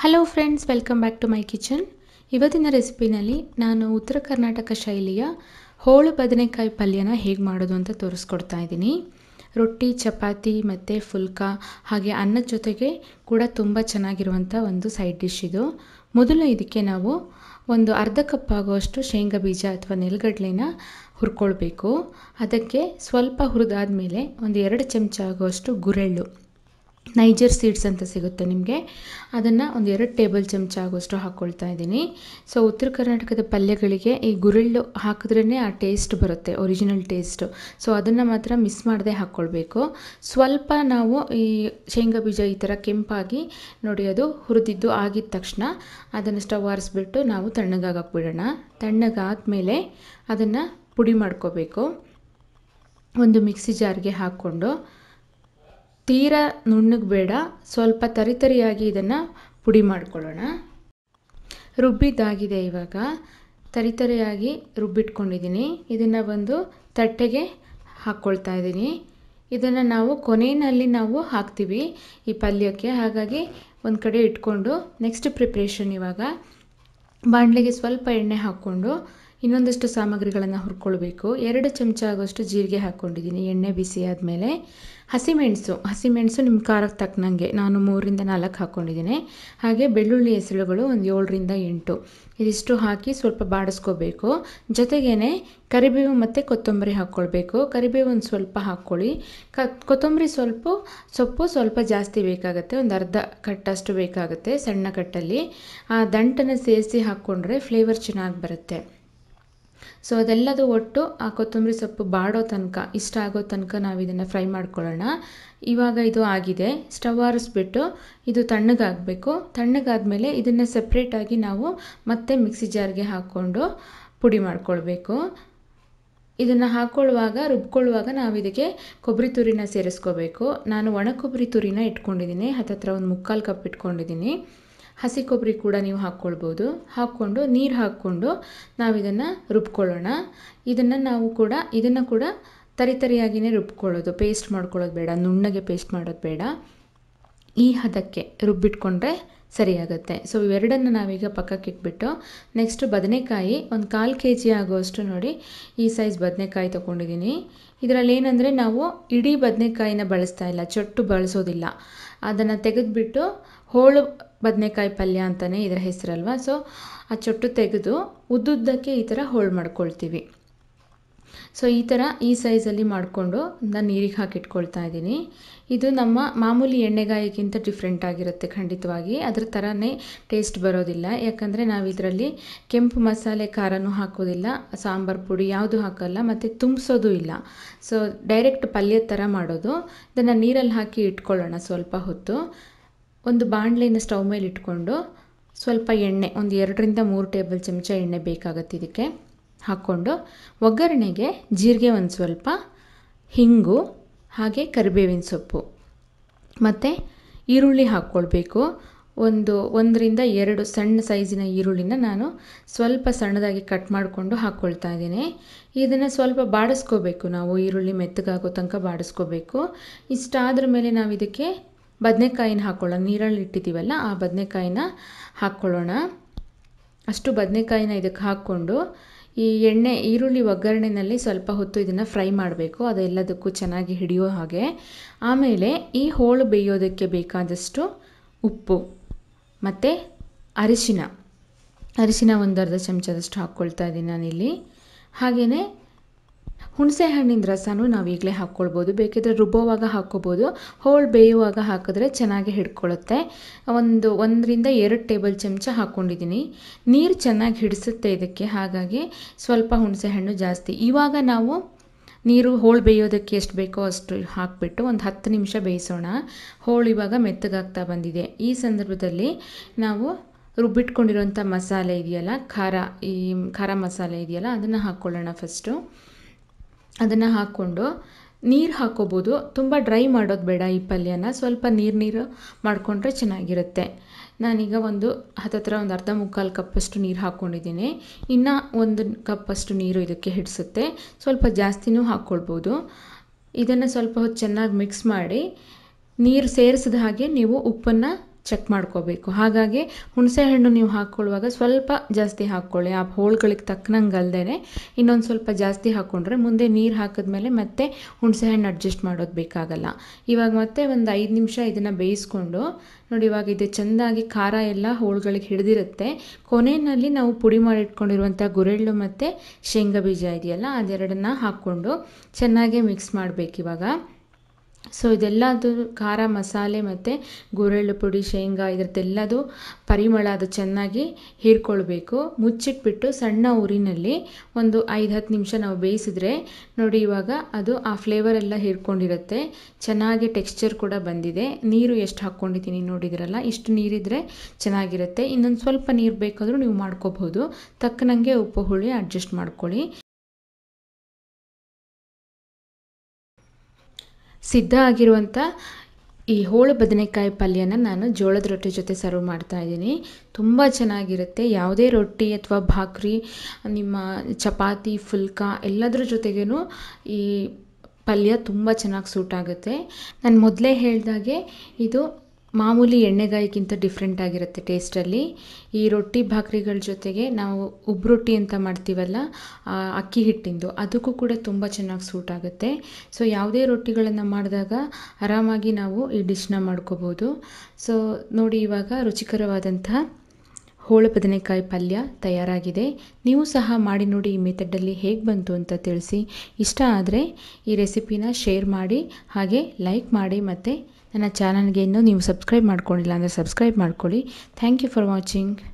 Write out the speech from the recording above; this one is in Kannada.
hello friends welcome back to my kitchen ಇವತ್ತಿನ ರೆಸಿಪಿನಲ್ಲಿ ನಾನು ಉತ್ತರ ಕರ್ನಾಟಕ ಶೈಲಿಯ ಹೋಳು ಬದನೆಕಾಯಿ ಪಲ್ಯನ ಹೇಗೆ ಮಾಡೋದು ಅಂತ ತೋರಿಸ್ಕೊಡ್ತಾ ಇದ್ದೀನಿ ರೊಟ್ಟಿ ಚಪಾತಿ ಮತ್ತು ಫುಲ್ಕಾ ಹಾಗೆ ಅನ್ನದ ಜೊತೆಗೆ ಕೂಡ ತುಂಬ ಚೆನ್ನಾಗಿರುವಂಥ ಒಂದು ಸೈಡ್ ಡಿಶ್ ಇದು ಮೊದಲು ಇದಕ್ಕೆ ನಾವು ಒಂದು ಅರ್ಧ ಕಪ್ ಆಗುವಷ್ಟು ಶೇಂಗಾ ಬೀಜ ಅಥವಾ ನೆಲಗಡಲೆನ ಹುರ್ಕೊಳ್ಬೇಕು ಅದಕ್ಕೆ ಸ್ವಲ್ಪ ಹುರಿದಾದ ಮೇಲೆ ಒಂದು ಎರಡು ಚಮಚ ಆಗುವಷ್ಟು ಗುರೆಳ್ಳು ನೈಜರ್ ಸೀಡ್ಸ್ ಅಂತ ಸಿಗುತ್ತೆ ನಿಮಗೆ ಅದನ್ನು ಒಂದು ಎರಡು ಟೇಬಲ್ ಚಮಚ ಆಗೋಷ್ಟು ಹಾಕ್ಕೊಳ್ತಾ ಇದ್ದೀನಿ ಸೊ ಉತ್ತರ ಕರ್ನಾಟಕದ ಪಲ್ಯಗಳಿಗೆ ಈ ಗುರುಳ್ಳು ಹಾಕಿದ್ರೇ ಆ ಟೇಸ್ಟ್ ಬರುತ್ತೆ ಒರಿಜಿನಲ್ ಟೇಸ್ಟು ಸೊ ಅದನ್ನು ಮಾತ್ರ ಮಿಸ್ ಮಾಡದೆ ಹಾಕ್ಕೊಳ್ಬೇಕು ಸ್ವಲ್ಪ ನಾವು ಈ ಶೇಂಗಾ ಬೀಜ ಈ ಥರ ಕೆಂಪಾಗಿ ನೋಡಿ ಅದು ಹುರಿದಿದ್ದು ಆಗಿದ ತಕ್ಷಣ ಅದನ್ನು ಸ್ಟವ್ ಆರಿಸ್ಬಿಟ್ಟು ನಾವು ತಣ್ಣಗಾಗಿ ಹಾಕ್ಬಿಡೋಣ ತಣ್ಣಗಾದಮೇಲೆ ಅದನ್ನು ಪುಡಿ ಮಾಡ್ಕೋಬೇಕು ಒಂದು ಮಿಕ್ಸಿ ಜಾರ್ಗೆ ಹಾಕ್ಕೊಂಡು ತೀರ ನುಣ್ಣಗೆ ಬೇಡ ಸ್ವಲ್ಪ ತರಿತರಿಯಾಗಿ ಇದನ್ನು ಪುಡಿ ಮಾಡ್ಕೊಳ್ಳೋಣ ರುಬ್ಬಿದ್ದಾಗಿದೆ ಇವಾಗ ತರಿತರಿಯಾಗಿ ರುಬ್ಬಿಟ್ಕೊಂಡಿದ್ದೀನಿ ಇದನ್ನು ಒಂದು ತಟ್ಟೆಗೆ ಹಾಕ್ಕೊಳ್ತಾ ಇದ್ದೀನಿ ಇದನ್ನು ನಾವು ಕೊನೆಯಲ್ಲಿ ನಾವು ಹಾಕ್ತೀವಿ ಈ ಪಲ್ಯಕ್ಕೆ ಹಾಗಾಗಿ ಒಂದು ಕಡೆ ಇಟ್ಕೊಂಡು ನೆಕ್ಸ್ಟ್ ಪ್ರಿಪ್ರೇಷನ್ ಇವಾಗ ಬಾಣಲೆಗೆ ಸ್ವಲ್ಪ ಎಣ್ಣೆ ಹಾಕ್ಕೊಂಡು ಇನ್ನೊಂದಷ್ಟು ಸಾಮಗ್ರಿಗಳನ್ನು ಹುರ್ಕೊಳ್ಬೇಕು ಎರಡು ಚಮಚ ಆಗೋಷ್ಟು ಜೀರಿಗೆ ಹಾಕ್ಕೊಂಡಿದ್ದೀನಿ ಎಣ್ಣೆ ಬಿಸಿ ಆದಮೇಲೆ ಹಸಿಮೆಣಸು ಹಸಿಮೆಣಸು ನಿಮ್ಮ ಖಾರಕ್ಕೆ ತಕ್ಕನಂಗೆ ನಾನು ಮೂರಿಂದ ನಾಲ್ಕು ಹಾಕ್ಕೊಂಡಿದ್ದೀನಿ ಹಾಗೆ ಬೆಳ್ಳುಳ್ಳಿ ಹೆಸರುಗಳು ಒಂದು ಏಳರಿಂದ ಎಂಟು ಇದಿಷ್ಟು ಹಾಕಿ ಸ್ವಲ್ಪ ಬಾಡಿಸ್ಕೋಬೇಕು ಜೊತೆಗೇ ಕರಿಬೇವು ಮತ್ತು ಕೊತ್ತಂಬರಿ ಹಾಕ್ಕೊಳ್ಬೇಕು ಕರಿಬೇವು ಒಂದು ಸ್ವಲ್ಪ ಹಾಕ್ಕೊಳ್ಳಿ ಕ ಕೊತ್ತಂಬರಿ ಸ್ವಲ್ಪ ಸೊಪ್ಪು ಸ್ವಲ್ಪ ಜಾಸ್ತಿ ಬೇಕಾಗುತ್ತೆ ಒಂದು ಅರ್ಧ ಕಟ್ಟಷ್ಟು ಬೇಕಾಗುತ್ತೆ ಸಣ್ಣ ಕಟ್ಟಲ್ಲಿ ಆ ದಂಟನ್ನು ಸೇರಿಸಿ ಹಾಕ್ಕೊಂಡ್ರೆ ಫ್ಲೇವರ್ ಚೆನ್ನಾಗಿ ಬರುತ್ತೆ ಸೊ ಅದೆಲ್ಲದೂ ಒಟ್ಟು ಆ ಕೊತ್ತಂಬರಿ ಸೊಪ್ಪು ಬಾಡೋ ತನಕ ಇಷ್ಟ ಆಗೋ ತನಕ ನಾವು ಇದನ್ನು ಫ್ರೈ ಮಾಡ್ಕೊಳ್ಳೋಣ ಇವಾಗ ಇದು ಆಗಿದೆ ಸ್ಟವ್ ಆರಿಸ್ಬಿಟ್ಟು ಇದು ತಣ್ಣಗಾಗಬೇಕು ತಣ್ಣಗಾದಮೇಲೆ ಇದನ್ನು ಸಪ್ರೇಟಾಗಿ ನಾವು ಮತ್ತೆ ಮಿಕ್ಸಿ ಜಾರ್ಗೆ ಹಾಕ್ಕೊಂಡು ಪುಡಿ ಮಾಡ್ಕೊಳ್ಬೇಕು ಇದನ್ನು ಹಾಕ್ಕೊಳ್ಳುವಾಗ ರುಬ್ಕೊಳ್ಳುವಾಗ ನಾವು ಇದಕ್ಕೆ ಕೊಬ್ಬರಿ ತುರಿನ ಸೇರಿಸ್ಕೋಬೇಕು ನಾನು ಒಣ ಕೊಬ್ಬರಿ ತುರಿನ ಇಟ್ಕೊಂಡಿದ್ದೀನಿ ಹತ್ತತ್ರ ಒಂದು ಮುಕ್ಕಾಲು ಕಪ್ ಇಟ್ಕೊಂಡಿದ್ದೀನಿ ಹಸಿ ಕೊಬ್ಬರಿ ಕೂಡ ನೀವು ಹಾಕ್ಕೊಳ್ಬೋದು ಹಾಕ್ಕೊಂಡು ನೀರು ಹಾಕ್ಕೊಂಡು ನಾವಿದನ್ನು ರುಬ್ಕೊಳ್ಳೋಣ ಇದನ್ನು ನಾವು ಕೂಡ ಇದನ್ನು ಕೂಡ ತರಿತರಿಯಾಗಿಯೇ ರುಬ್ಕೊಳ್ಳೋದು ಪೇಸ್ಟ್ ಮಾಡ್ಕೊಳ್ಳೋದು ಬೇಡ ನುಣ್ಣಗೆ ಪೇಸ್ಟ್ ಮಾಡೋದು ಬೇಡ ಈ ಹದಕ್ಕೆ ರುಬ್ಬಿಟ್ಕೊಂಡ್ರೆ ಸರಿಯಾಗುತ್ತೆ ಸೊ ಇವೆರಡನ್ನು ನಾವೀಗ ಪಕ್ಕಕ್ಕೆ ಇಟ್ಬಿಟ್ಟು ನೆಕ್ಸ್ಟ್ ಬದನೆಕಾಯಿ ಒಂದು ಕಾಲು ಕೆ ಜಿ ಆಗೋಷ್ಟು ನೋಡಿ ಈ ಸೈಜ್ ಬದನೆಕಾಯಿ ತೊಗೊಂಡಿದ್ದೀನಿ ಇದರಲ್ಲಿ ಏನಂದರೆ ನಾವು ಇಡೀ ಬದನೆಕಾಯಿನ ಬಳಸ್ತಾ ಇಲ್ಲ ಚೊಟ್ಟು ಬಳಸೋದಿಲ್ಲ ಅದನ್ನು ತೆಗೆದುಬಿಟ್ಟು ಹೋಳು ಬದನೆಕಾಯಿ ಪಲ್ಯ ಅಂತಲೇ ಇದರ ಹೆಸರಲ್ವ ಸೊ ಆ ಚೊಟ್ಟು ತೆಗೆದು ಉದ್ದುದ್ದಕ್ಕೆ ಈ ಥರ ಹೋಳು ಮಾಡ್ಕೊಳ್ತೀವಿ ಸೊ ಈ ಥರ ಈ ಸೈಜಲ್ಲಿ ಮಾಡಿಕೊಂಡು ನಾನು ನೀರಿಗೆ ಹಾಕಿಟ್ಕೊಳ್ತಾ ಇದ್ದೀನಿ ಇದು ನಮ್ಮ ಮಾಮೂಲಿ ಎಣ್ಣೆಗಾಯಿಗಿಂತ ಡಿಫ್ರೆಂಟ್ ಆಗಿರುತ್ತೆ ಖಂಡಿತವಾಗಿ ಅದರ ಥರನೇ ಟೇಸ್ಟ್ ಬರೋದಿಲ್ಲ ಯಾಕಂದರೆ ನಾವು ಇದರಲ್ಲಿ ಕೆಂಪು ಮಸಾಲೆ ಖಾರನೂ ಹಾಕೋದಿಲ್ಲ ಸಾಂಬಾರು ಪುಡಿ ಯಾವುದು ಹಾಕೋಲ್ಲ ಮತ್ತು ತುಂಬಿಸೋದು ಇಲ್ಲ ಸೊ ಡೈರೆಕ್ಟ್ ಪಲ್ಯದ ಥರ ಮಾಡೋದು ಇದನ್ನು ನೀರಲ್ಲಿ ಹಾಕಿ ಇಟ್ಕೊಳ್ಳೋಣ ಸ್ವಲ್ಪ ಹೊತ್ತು ಒಂದು ಬಾಣಲೆಯನ್ನು ಸ್ಟವ್ ಮೇಲೆ ಇಟ್ಕೊಂಡು ಸ್ವಲ್ಪ ಎಣ್ಣೆ ಒಂದು ಎರಡರಿಂದ ಮೂರು ಟೇಬಲ್ ಚಮಚ ಎಣ್ಣೆ ಬೇಕಾಗುತ್ತೆ ಇದಕ್ಕೆ ಹಾಕ್ಕೊಂಡು ಒಗ್ಗರಣೆಗೆ ಜೀರಿಗೆ ಒಂದು ಸ್ವಲ್ಪ ಹಿಂಗು ಹಾಗೆ ಕರಿಬೇವಿನ ಸೊಪ್ಪು ಮತ್ತು ಈರುಳ್ಳಿ ಹಾಕ್ಕೊಳ್ಬೇಕು ಒಂದು ಒಂದರಿಂದ ಎರಡು ಸಣ್ಣ ಸೈಜಿನ ಈರುಳ್ಳಿನ ನಾನು ಸ್ವಲ್ಪ ಸಣ್ಣದಾಗಿ ಕಟ್ ಮಾಡಿಕೊಂಡು ಹಾಕ್ಕೊಳ್ತಾ ಇದ್ದೀನಿ ಇದನ್ನು ಸ್ವಲ್ಪ ಬಾಡಿಸ್ಕೋಬೇಕು ನಾವು ಈರುಳ್ಳಿ ಮೆತ್ತಗಾಗೋ ತನಕ ಬಾಡಿಸ್ಕೋಬೇಕು ಇಷ್ಟಾದ್ರ ಮೇಲೆ ನಾವು ಇದಕ್ಕೆ ಬದನೆಕಾಯಿನ ಹಾಕ್ಕೊಳ್ಳೋಣ ನೀರಲ್ಲಿ ಇಟ್ಟಿದ್ದೀವಲ್ಲ ಆ ಬದನೆಕಾಯಿನ ಹಾಕ್ಕೊಳ್ಳೋಣ ಅಷ್ಟು ಬದನೆಕಾಯಿನ ಇದಕ್ಕೆ ಹಾಕ್ಕೊಂಡು ಈ ಎಣ್ಣೆ ಈರುಳ್ಳಿ ಒಗ್ಗರಣೆಯಲ್ಲಿ ಸ್ವಲ್ಪ ಹೊತ್ತು ಇದನ್ನು ಫ್ರೈ ಮಾಡಬೇಕು ಅದೆಲ್ಲದಕ್ಕೂ ಚೆನ್ನಾಗಿ ಹಿಡಿಯೋ ಹಾಗೆ ಆಮೇಲೆ ಈ ಹೋಳು ಬೇಯೋದಕ್ಕೆ ಬೇಕಾದಷ್ಟು ಉಪ್ಪು ಮತ್ತು ಅರಿಶಿನ ಅರಿಶಿನ ಒಂದು ಅರ್ಧ ಚಮಚದಷ್ಟು ಹಾಕ್ಕೊಳ್ತಾ ಇದ್ದೀನಿ ನಾನಿಲ್ಲಿ ಹಾಗೆಯೇ ಹುಣಸೆ ಹಣ್ಣಿನ ರಸನೂ ನಾವು ಈಗಲೇ ಹಾಕ್ಕೊಳ್ಬೋದು ಬೇಕಿದ್ರೆ ರುಬ್ಬೋವಾಗ ಹಾಕ್ಕೋಬೋದು ಹೋಳು ಬೇಯುವಾಗ ಹಾಕಿದ್ರೆ ಚೆನ್ನಾಗಿ ಹಿಡ್ಕೊಳ್ಳುತ್ತೆ ಒಂದು ಒಂದರಿಂದ ಎರಡು ಟೇಬಲ್ ಚಮಚ ಹಾಕ್ಕೊಂಡಿದ್ದೀನಿ ನೀರು ಚೆನ್ನಾಗಿ ಹಿಡಿಸುತ್ತೆ ಇದಕ್ಕೆ ಹಾಗಾಗಿ ಸ್ವಲ್ಪ ಹುಣಸೆ ಹಣ್ಣು ಜಾಸ್ತಿ ಇವಾಗ ನಾವು ನೀರು ಹೋಳು ಬೇಯೋದಕ್ಕೆ ಎಷ್ಟು ಬೇಕೋ ಅಷ್ಟು ಹಾಕಿಬಿಟ್ಟು ಒಂದು ಹತ್ತು ನಿಮಿಷ ಬೇಯಿಸೋಣ ಹೋಳು ಇವಾಗ ಮೆತ್ತಗಾಗ್ತಾ ಬಂದಿದೆ ಈ ಸಂದರ್ಭದಲ್ಲಿ ನಾವು ರುಬ್ಬಿಟ್ಕೊಂಡಿರೋಂಥ ಮಸಾಲೆ ಇದೆಯಲ್ಲ ಖಾರ ಈ ಖಾರ ಮಸಾಲೆ ಇದೆಯಲ್ಲ ಅದನ್ನು ಹಾಕ್ಕೊಳ್ಳೋಣ ಫಸ್ಟು ಅದನ್ನು ಹಾಕ್ಕೊಂಡು ನೀರು ಹಾಕ್ಕೋಬೋದು ತುಂಬ ಡ್ರೈ ಮಾಡೋದು ಬೇಡ ಈ ಪಲ್ಯನ ಸ್ವಲ್ಪ ನೀರು ನೀರು ಮಾಡಿಕೊಂಡ್ರೆ ಚೆನ್ನಾಗಿರುತ್ತೆ ನಾನೀಗ ಒಂದು ಹತ್ತತ್ರ ಒಂದು ಅರ್ಧ ಮುಕ್ಕಾಲು ಕಪ್ಪಷ್ಟು ನೀರು ಹಾಕ್ಕೊಂಡಿದ್ದೀನಿ ಇನ್ನು ಒಂದು ಕಪ್ಪಷ್ಟು ನೀರು ಇದಕ್ಕೆ ಹಿಡಿಸುತ್ತೆ ಸ್ವಲ್ಪ ಜಾಸ್ತಿನೂ ಹಾಕ್ಕೊಳ್ಬೋದು ಇದನ್ನು ಸ್ವಲ್ಪ ಹೊತ್ತು ಚೆನ್ನಾಗಿ ಮಿಕ್ಸ್ ಮಾಡಿ ನೀರು ಸೇರಿಸಿದ ಹಾಗೆ ನೀವು ಉಪ್ಪನ್ನು ಚೆಕ್ ಮಾಡ್ಕೋಬೇಕು ಹಾಗಾಗಿ ಹುಣಸೆಹಣ್ಣು ನೀವು ಹಾಕ್ಕೊಳ್ಳುವಾಗ ಸ್ವಲ್ಪ ಜಾಸ್ತಿ ಹಾಕ್ಕೊಳ್ಳಿ ಆ ಹೋಳ್ಗಳಿಗೆ ತಕ್ಕನಂಗಲ್ದೇ ಇನ್ನೊಂದು ಸ್ವಲ್ಪ ಜಾಸ್ತಿ ಹಾಕ್ಕೊಂಡ್ರೆ ಮುಂದೆ ನೀರು ಹಾಕಿದ್ಮೇಲೆ ಮತ್ತೆ ಹುಣಸೆಹಣ್ಣು ಅಡ್ಜಸ್ಟ್ ಮಾಡೋದು ಬೇಕಾಗಲ್ಲ ಇವಾಗ ಮತ್ತೆ ಒಂದು ಐದು ನಿಮಿಷ ಇದನ್ನು ಬೇಯಿಸ್ಕೊಂಡು ನೋಡಿ ಇವಾಗ ಇದು ಚೆಂದಾಗಿ ಖಾರ ಎಲ್ಲ ಹೋಳ್ಗಳಿಗೆ ಹಿಡಿದಿರುತ್ತೆ ಕೊನೆಯಲ್ಲಿ ನಾವು ಪುಡಿ ಮಾಡಿಟ್ಕೊಂಡಿರುವಂಥ ಗುರೆಳ್ಳು ಮತ್ತು ಶೇಂಗಾ ಬೀಜ ಇದೆಯಲ್ಲ ಅದೆರಡನ್ನ ಹಾಕ್ಕೊಂಡು ಚೆನ್ನಾಗೇ ಮಿಕ್ಸ್ ಮಾಡಬೇಕಿವಾಗ ಸೊ ಇದೆಲ್ಲದು ಖಾರ ಮಸಾಲೆ ಮತ್ತು ಗುರೆಳ್ಳು ಪುಡಿ ಶೇಂಗಾ ಇದರದ್ದೆಲ್ಲದು ಪರಿಮಳ ಅದು ಚೆನ್ನಾಗಿ ಹೀರ್ಕೊಳ್ಬೇಕು ಮುಚ್ಚಿಟ್ಬಿಟ್ಟು ಸಣ್ಣ ಉರಿನಲ್ಲಿ ಒಂದು ಐದು ಹತ್ತು ನಿಮಿಷ ನಾವು ಬೇಯಿಸಿದ್ರೆ ನೋಡಿ ಇವಾಗ ಅದು ಆ ಫ್ಲೇವರ್ ಎಲ್ಲ ಹೀರ್ಕೊಂಡಿರುತ್ತೆ ಚೆನ್ನಾಗಿ ಟೆಕ್ಸ್ಚರ್ ಕೂಡ ಬಂದಿದೆ ನೀರು ಎಷ್ಟು ಹಾಕ್ಕೊಂಡಿದ್ದೀನಿ ನೋಡಿದ್ರಲ್ಲ ಇಷ್ಟು ನೀರಿದ್ರೆ ಚೆನ್ನಾಗಿರುತ್ತೆ ಇನ್ನೊಂದು ಸ್ವಲ್ಪ ನೀರು ಬೇಕಾದರೂ ನೀವು ಮಾಡ್ಕೋಬಹುದು ತಕ್ಕನಂಗೆ ಉಪ್ಪು ಹುಳಿ ಅಡ್ಜಸ್ಟ್ ಮಾಡ್ಕೊಳ್ಳಿ ಸಿದ್ಧ ಆಗಿರುವಂಥ ಈ ಹೋಳು ಬದನೆಕಾಯಿ ಪಲ್ಯನ ನಾನು ಜೋಳದ ರೊಟ್ಟಿ ಜೊತೆ ಸರ್ವ್ ಮಾಡ್ತಾ ಇದ್ದೀನಿ ತುಂಬ ಚೆನ್ನಾಗಿರುತ್ತೆ ಯಾವುದೇ ರೊಟ್ಟಿ ಅಥವಾ ಭಾಕ್ರಿ ನಿಮ್ಮ ಚಪಾತಿ ಫುಲ್ಕಾ ಎಲ್ಲದರ ಜೊತೆಗೇನು ಈ ಪಲ್ಯ ತುಂಬ ಚೆನ್ನಾಗಿ ಸೂಟ್ ಆಗುತ್ತೆ ನಾನು ಮೊದಲೇ ಹೇಳಿದಾಗೆ ಇದು ಮಾಮೂಲಿ ಎಣ್ಣೆಗಾಯಿಗಿಂತ ಡಿಫ್ರೆಂಟ್ ಆಗಿರುತ್ತೆ ಟೇಸ್ಟಲ್ಲಿ ಈ ರೊಟ್ಟಿ ಭಾಕ್ರಿಗಳ ಜೊತೆಗೆ ನಾವು ಉಬ್ರೊಟ್ಟಿ ಅಂತ ಮಾಡ್ತೀವಲ್ಲ ಅಕ್ಕಿ ಹಿಟ್ಟಿಂದು ಅದಕ್ಕೂ ಕೂಡ ತುಂಬ ಚೆನ್ನಾಗಿ ಸೂಟ್ ಆಗುತ್ತೆ ಸೊ ಯಾವುದೇ ರೊಟ್ಟಿಗಳನ್ನು ಮಾಡಿದಾಗ ಆರಾಮಾಗಿ ನಾವು ಈ ಡಿಶ್ನ ಮಾಡ್ಕೋಬೋದು ಸೊ ನೋಡಿ ಇವಾಗ ರುಚಿಕರವಾದಂತಹ ಹೋಳ ಬದನೆಕಾಯಿ ಪಲ್ಯ ತಯಾರಾಗಿದೆ ನೀವು ಸಹ ಮಾಡಿ ನೋಡಿ ಈ ಮೆಥಡಲ್ಲಿ ಹೇಗೆ ಬಂತು ಅಂತ ತಿಳಿಸಿ ಇಷ್ಟ ಆದರೆ ಈ ರೆಸಿಪಿನ ಶೇರ್ ಮಾಡಿ ಹಾಗೆ ಲೈಕ್ ಮಾಡಿ ಮತ್ತು ನನ್ನ ಚಾನಲ್ಗೆ ಇನ್ನೂ ನೀವು ಸಬ್ಸ್ಕ್ರೈಬ್ ಮಾಡ್ಕೊಂಡಿಲ್ಲ ಅಂದರೆ ಸಬ್ಸ್ಕ್ರೈಬ್ ಮಾಡ್ಕೊಳ್ಳಿ ಥ್ಯಾಂಕ್ ಯು ಫಾರ್ ವಾಚಿಂಗ್